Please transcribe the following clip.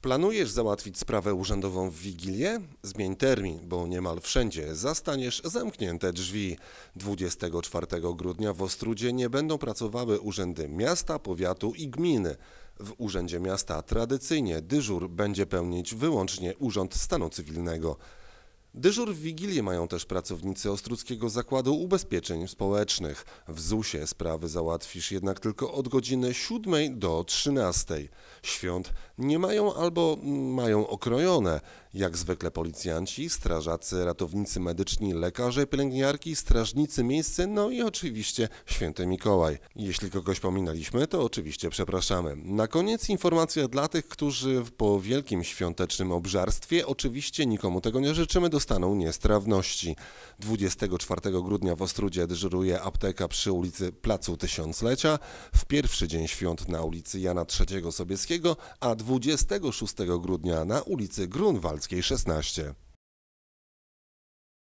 Planujesz załatwić sprawę urzędową w Wigilię? Zmień termin, bo niemal wszędzie zastaniesz zamknięte drzwi. 24 grudnia w Ostrudzie nie będą pracowały urzędy miasta, powiatu i gminy. W Urzędzie Miasta tradycyjnie dyżur będzie pełnić wyłącznie Urząd Stanu Cywilnego. Dyżur w Wigilię mają też pracownicy Ostruckiego Zakładu Ubezpieczeń Społecznych. W ZUS-ie sprawy załatwisz jednak tylko od godziny 7 do 13. Świąt nie mają albo mają okrojone. Jak zwykle policjanci, strażacy, ratownicy medyczni, lekarze, pielęgniarki, strażnicy miejscy, no i oczywiście święty Mikołaj. Jeśli kogoś pominęliśmy, to oczywiście przepraszamy. Na koniec informacja dla tych, którzy po wielkim świątecznym obżarstwie, oczywiście nikomu tego nie życzymy, do dostaną niestrawności. 24 grudnia w Ostrudzie dyżuruje apteka przy ulicy Placu Tysiąclecia, w pierwszy dzień świąt na ulicy Jana III Sobieskiego, a 26 grudnia na ulicy Grunwaldzkiej 16.